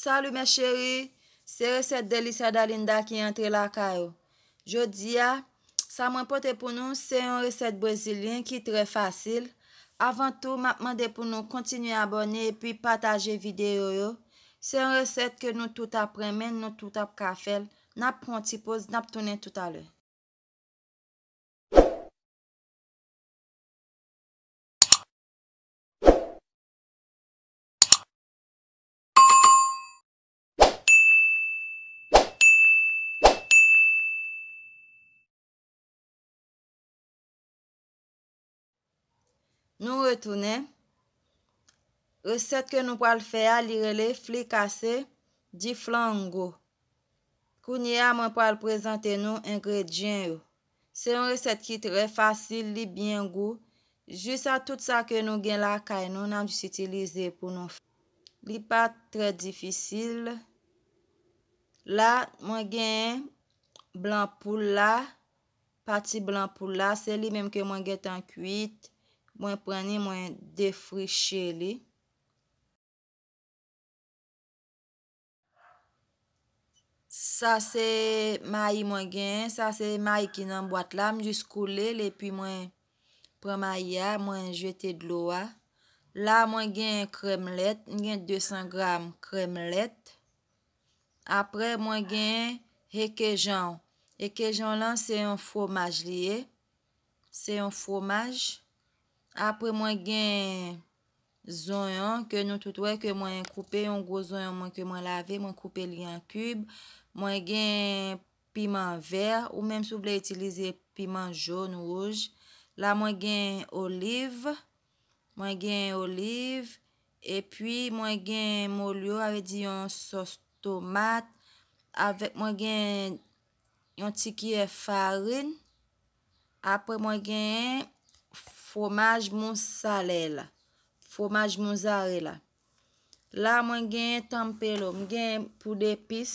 Salou mè chèri, se resep delisa dalinda ki entre la ka yo. Je di ya, sa mwen pote pou nou, se yon resep brezilien ki tre fasil. Avan tou, mapman de pou nou kontinu abone e pi pataje videyo yo. Se yon resep ke nou tout ap remen, nou tout ap kafel, nap pronti pos, nap tonen tout alè. Nou retounen. Reset ke nou po al fe a li rele fli kase di flango. Kounye a mwen po al prezante nou engredyen yo. Se yon reset ki tre fasil li bien go. Jus a tout sa ke nou gen la kay nou nan di sitilize pou nou fe. Li pat tre difisil. La mwen gen blan poula. Pati blan poula se li menm ke mwen gen tan kuit. Mwen prene mwen defri cheli. Sa se mayi mwen gen. Sa se mayi ki nan boat la. Mwen jous kou le. Lepi mwen prema ya. Mwen jeti dlo a. La mwen gen kremlet. Mwen gen 200 gram kremlet. Apre mwen gen hekejan. Hekejan lan se yon fomaj liye. Se yon fomaj. apre mwen gen zonyon ke nou tout wè ke mwen koupe yon gwo zonyon mwen ke mwen lave, mwen koupe li an kub, mwen gen piman ver, ou mèm sou wè itilize piman joun, rouj, la mwen gen oliv, mwen gen oliv, e pi mwen gen molyo, ave di yon sos tomat, ave mwen gen yon tikye farin, apre mwen gen yon, Fomaj monsalè la. Fomaj monsalè la. La mwen genye tampe lo. Mwen genye pou depis.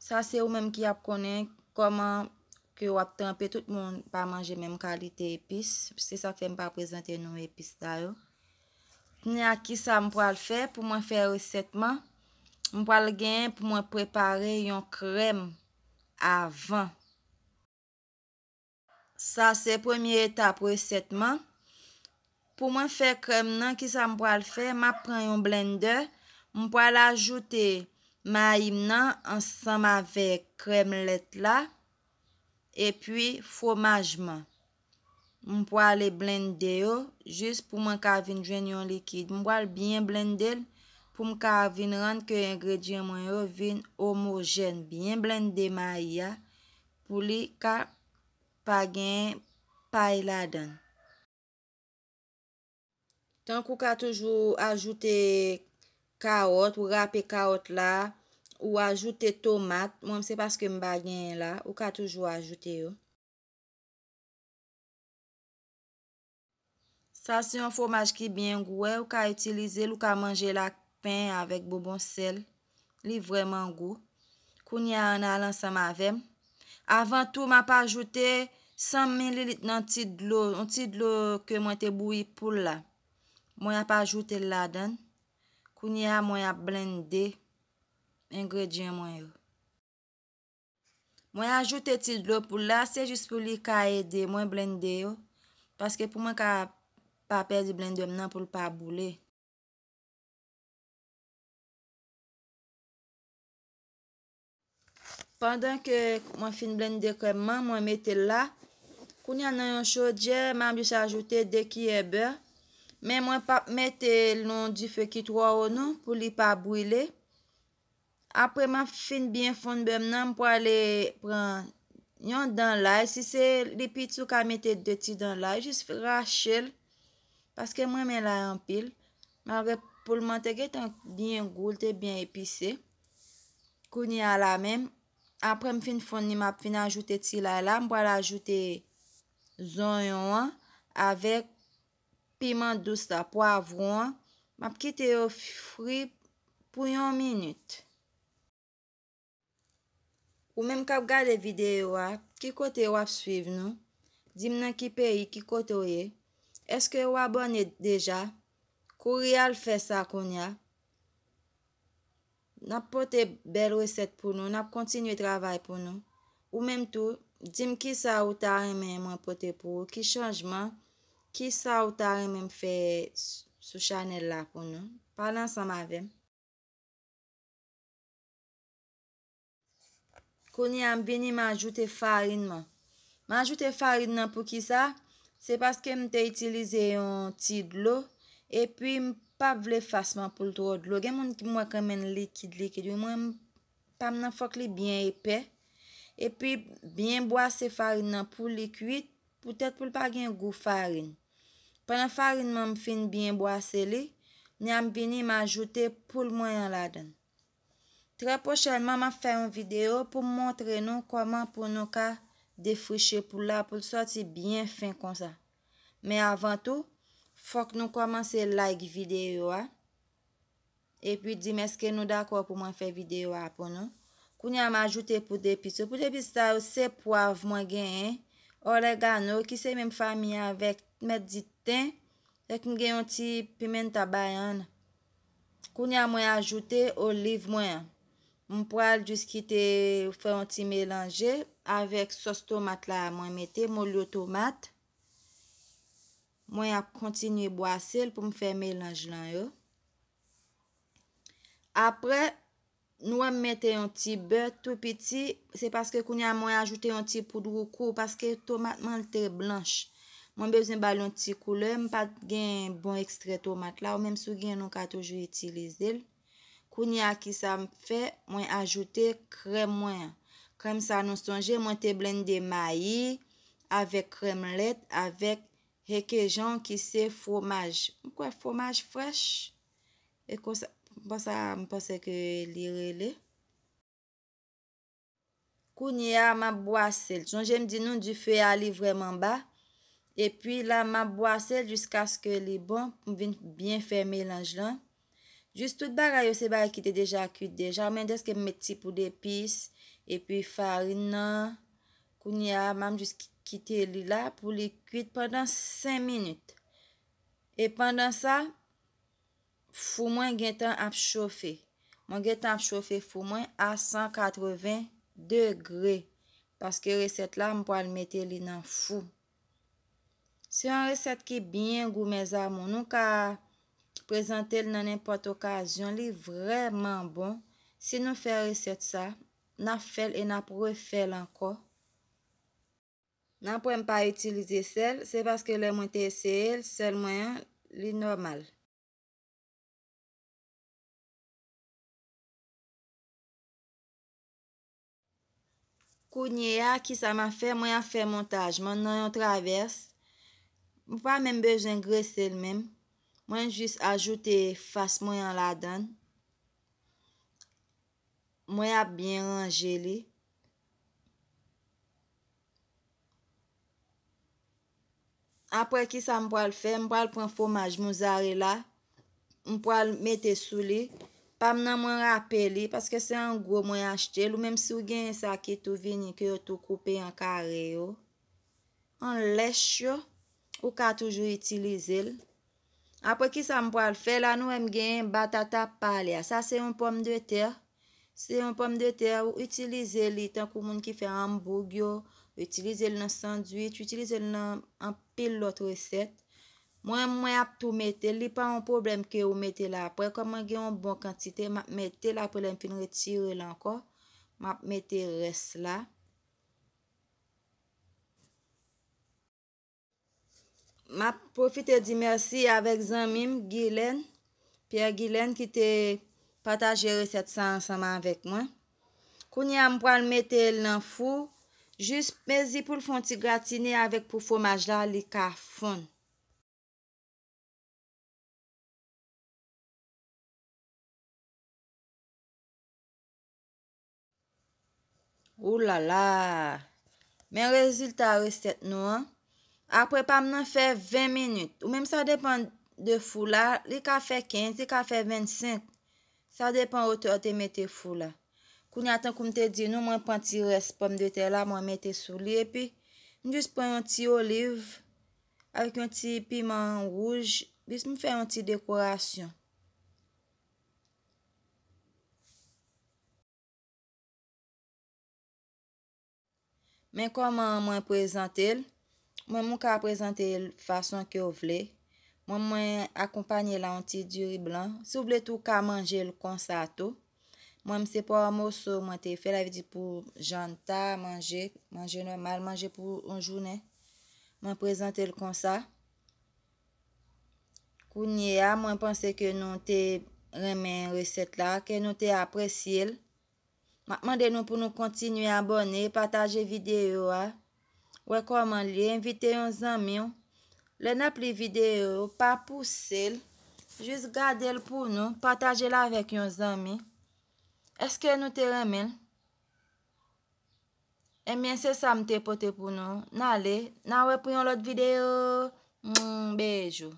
Sa se ou menm ki ap konen koman ki ou ap tampe tout moun pa manje menm kalite epis. Se sa fe mpa prezante nou epis da yo. Tene aki sa mwen po al fe pou mwen fe resetman. Mwen po al genye pou mwen prepare yon krem avan. Sa se premier etap resetman. pou mwen fe krem nan, ki sa mwen pran yon blender, mwen pran ajoute maym nan, ansam ave krem let la, epi fomajman. Mwen pran le blender yo, jist pou mwen ka vin jwen yon likid. Mwen pran bien blender, pou mwen ka vin rante ke ingredient mwen yo vin homogen. Mwen pran bien blender maym pou li ka pagin pay ladan. Donk ou ka toujou ajoute kaot, ou rape kaot la, ou ajoute tomat. Mwen mse paske m bagyen la, ou ka toujou ajoute yo. Sa si yon fomaj ki byen gwe, ou ka itilize l, ou ka manje la pen avèk bobon sel. Li vwèman gwo. Koun ya an alansan mavem. Avan tou ma pa ajoute 100 ml nan ti dlo, nan ti dlo ke mwen te boui pou la. Mwen a pa ajoute la dan. Kouni a mwen a blende. Engredyen mwen yo. Mwen a ajoute ti dlo pou la. Se jis pou li ka ede mwen blende yo. Paske pou mwen ka pape di blende mnen pou l pa boule. Pendan ke mwen fin blende kreman, mwen mete la. Kouni a nan yon chodye, mwen ajoute de ki e beur. Men mwen pa mette loun di fe ki twa ou nou pou li pa bouyle. Apre mwen fin bin fon be mnen mwen pou ale pran yon dan lay. Si se lipit sou ka mette de ti dan lay, jist fira chel. Paske mwen men lay an pil. Mwen rep pou lman teke tan bin goul te bin epise. Kouni a la men. Apre mwen fin fon ni mwen fin ajoute ti lay la. Mwen pou ale ajoute zon yon an avek. piment dousta, po avrouan, map kite yo fri pou yon minute. Ou menm kap gade videyo a, ki kote wap suiv nou, jim nan ki peyi, ki kote ouye, eske wabone deja, kou rial fe sa kon ya, nap pote bel reset pou nou, nap kontinye travay pou nou, ou menm tou, jim ki sa ou ta reme mwen pote pou ou, ki chanjman, Kisa ou tare men fe sou chanel la konou. Palan sa mavem. Koni am veni manjoute farin man. Manjoute farin nan pou kisa. Se paske mte itilize yon tid lo. E pi mpap vle fasman pou l trod lo. Gen mwen ki mwen kamen likid likid. Yon mwen pam nan fok li byen epè. E pi byen bwa se farin nan pou likwit. Poutet pou l pa gen gou farin. Pwè nan farinman m fin bin boase li, ni am bini m ajoute pou l mwen yon laden. Tre pochelman, m a fè yon video pou m montre nou koman pou nou ka defrishe pou la pou l soti bin fin kon sa. Men avan tou, fok nou koman se like video a e pi di m eske nou d'akor pou m an fè video a pou nou. Kou ni am ajoute pou depi sou. Pou depi sou, se poav mwen gen en, ore oh, gano, ki se men m fami avèk med di Ek m gen yon ti pimenta bayan Koun ya mwen ajoute Olive mwen Mwen po al di skite Fè yon ti melanje Avèk sos tomat la mwen mette Mwen lyo tomat Mwen ap kontinye boase Pou m fè melanje lan yo Apre Nou m mette yon ti be To piti Se paske koun ya mwen ajoute yon ti poudro kou Paske tomat man te blanche Mwen bezon balon ti koule, mwen pat gen bon ekstret tomat la, ou menm sou gen nou ka toujou itilize l. Kouni a ki sa m fe, mwen ajoute krem mwen. Krem sa nou sonje, mwen te blende mayi, avek krem let, avek rekejan ki se fomaj. Mwen kwa fomaj fresh? E kon sa, mwen panse ke li rele. Kouni a ma boase l, sonje m di nou di fe ali vreman ba. E pi la ma boase l jiska sk li bon pou vin bien fe melanj lan. Jist tout bagay yo se bagay ki te deja kute deja. Mwen deske meti pou depis. E pi farina. Kouni ya mam jist kite li la pou li kute pandan 5 minute. E pandan sa foun mwen gen tan apchofi. Mwen gen tan apchofi foun mwen a 180 degre. Paske resept la mwen po al meti li nan foun. Se yon resep ki byen gwo me za moun, nou ka prezantel nan impot okasyon, li vreman bon. Se nou fe resep sa, nan fel e nan pou refel anko. Nan pou m pa itilize sel, se baske le mwente sel, sel mwen, li normal. Kou nye a ki sa ma fe, mwen a fe mwontaj, mwen nan yon travese. Mwen pa mwen bejen gresel men. Mwen jis ajoute fas mwen yon ladan. Mwen ap bien ranje li. Apre ki sa mwen po al fe, mwen po al pren fomaj mou zare la. Mwen po al mette sou li. Pam nan mwen rapel li, paske se an gwo mwen achte. Mwen ap biye lou menm sou gen yon sa ki tou vini ki yo tou koupe yon kare yo. An lesh yo. Ou ka toujou itilize l. Apo ki sa mpwa l fe, la nou em gen batata palya. Sa se yon pomme de ter. Se yon pomme de ter ou itilize li tan kou moun ki fe ambou gyo. Utilize l nan sanduit, utilize l nan an pil lot reset. Mwen mwen ap tou mette, li pa yon problem ke ou mette la apre. Koman gen yon bon kantite, map mette la apre la m fin retire l anko. Map mette res la. Ma profite di mersi avek zanmim Gilen, Pierre Gilen ki te pataje reset sa ansama avek mwen. Kouni am pral metel nan fou, jist mezi pou l fon ti gratine avek pou fomaj la li ka fon. Oulala, men rezultat reset nou an. apre pa m nan fe 20 minut, ou menm sa depan de fou la, li ka fe 15, li ka fe 25, sa depan ote ote mette fou la. Kouni atan koum te di nou, mwen pan ti respon de te la, mwen mette sou li e pi, mwen jis pre yon ti oliv, avik yon ti piman rouj, jis mwen fe yon ti dekorasyon. Men kouman mwen prezante l. Mwen mwen ka prezante l fason ke ou vle. Mwen mwen akompagne l an ti diri blan. Sou vle tou ka manje l konsa to. Mwen mse pou amosou mwen te fe la vidi pou jan ta manje. Manje normal, manje pou un jounen. Mwen prezante l konsa. Kounye a, mwen panse ke nou te remen reset la. Ke nou te apresye l. Mwen de nou pou nou kontinu abone, pataje video a. Wekoman liye, invite yon zami yon. Le na pli video, pa puse l. Jus gade l pou nou, pataje l avek yon zami. Eske nou te remen? Emen se sa mte pote pou nou. Na le, na wepuyon lot video. Mwen mmm, bejou.